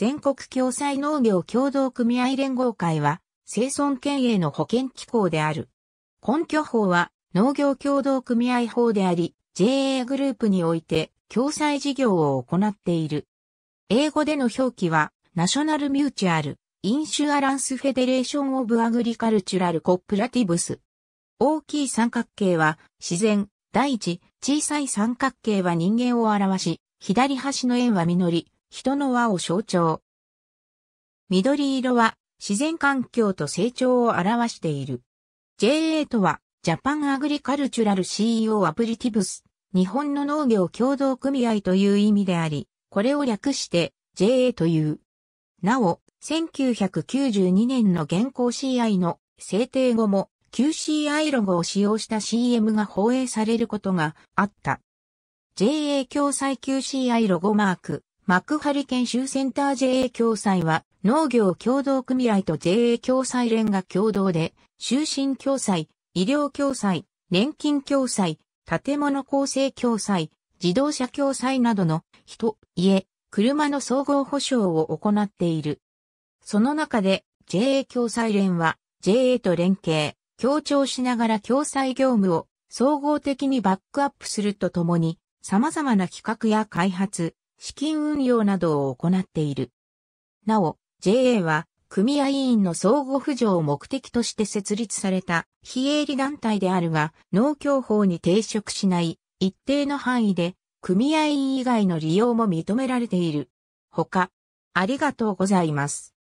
全国共済農業協同組合連合会は、生存県営の保険機構である。根拠法は農業協同組合法であり、JA グループにおいて共済事業を行っている。英語での表記は、ナショナルミューチュアル、インシュアランスフェデレーションオブアグリカルチュラルコップラティブス。大きい三角形は自然、大地、小さい三角形は人間を表し、左端の円は実り、人の輪を象徴。緑色は自然環境と成長を表している。JA とは、ジャパンアグリカルチュラル CEO アプリティブス、日本の農業共同組合という意味であり、これを略して JA という。なお、1992年の現行 CI の制定後も QCI ロゴを使用した CM が放映されることがあった。JA 共済 QCI ロゴマーク幕張研修センター JA 共済は、農業協同組合と JA 共済連が共同で、就寝共済、医療共済、年金共済、建物構成共済、自動車共済などの人、家、車の総合保障を行っている。その中で JA 共済連は JA と連携、協調しながら共済業務を総合的にバックアップするとともに、様々な企画や開発、資金運用などを行っている。なお、JA は、組合員の相互扶助を目的として設立された非営利団体であるが、農協法に抵触しない一定の範囲で、組合員以外の利用も認められている。他、ありがとうございます。